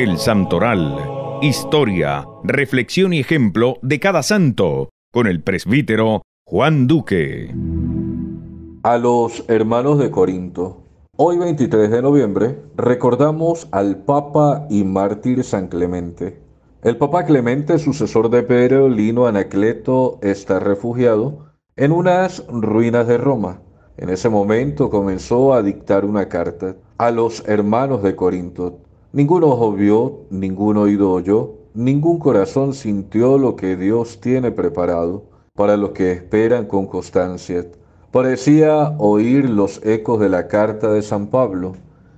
El Santoral. Historia, reflexión y ejemplo de cada santo, con el presbítero Juan Duque. A los hermanos de Corinto. Hoy 23 de noviembre recordamos al Papa y mártir San Clemente. El Papa Clemente, sucesor de Pedro Lino Anacleto, está refugiado en unas ruinas de Roma. En ese momento comenzó a dictar una carta a los hermanos de Corinto, Ningún ojo vio, ningún oído oyó, ningún corazón sintió lo que Dios tiene preparado para los que esperan con constancia. Parecía oír los ecos de la carta de San Pablo.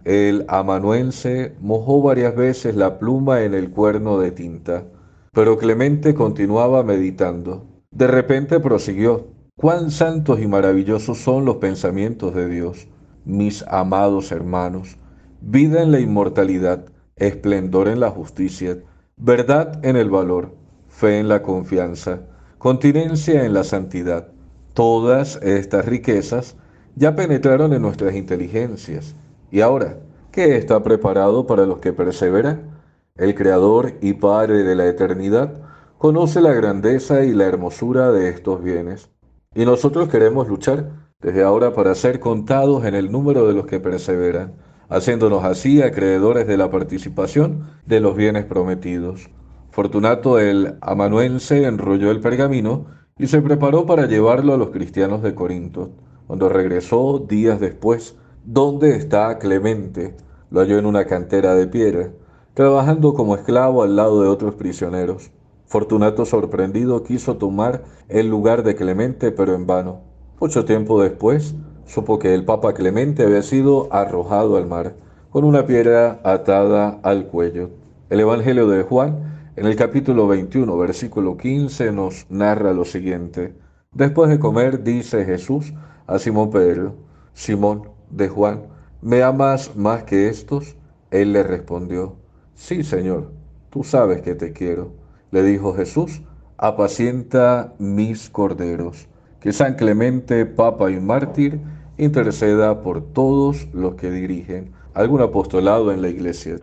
El amanuense mojó varias veces la pluma en el cuerno de tinta, pero Clemente continuaba meditando. De repente prosiguió, cuán santos y maravillosos son los pensamientos de Dios, mis amados hermanos vida en la inmortalidad, esplendor en la justicia, verdad en el valor, fe en la confianza, continencia en la santidad. Todas estas riquezas ya penetraron en nuestras inteligencias. Y ahora, ¿qué está preparado para los que perseveran? El Creador y Padre de la eternidad conoce la grandeza y la hermosura de estos bienes. Y nosotros queremos luchar desde ahora para ser contados en el número de los que perseveran haciéndonos así acreedores de la participación de los bienes prometidos. Fortunato el amanuense enrolló el pergamino y se preparó para llevarlo a los cristianos de Corinto. Cuando regresó días después, ¿dónde está Clemente? Lo halló en una cantera de piedra, trabajando como esclavo al lado de otros prisioneros. Fortunato sorprendido quiso tomar el lugar de Clemente, pero en vano. Mucho tiempo después, supo que el Papa Clemente había sido arrojado al mar con una piedra atada al cuello. El Evangelio de Juan, en el capítulo 21, versículo 15, nos narra lo siguiente. Después de comer, dice Jesús a Simón Pedro, Simón de Juan, ¿me amas más que estos? Él le respondió, sí, Señor, tú sabes que te quiero. Le dijo Jesús, apacienta mis corderos. Que San Clemente, Papa y Mártir, interceda por todos los que dirigen algún apostolado en la Iglesia.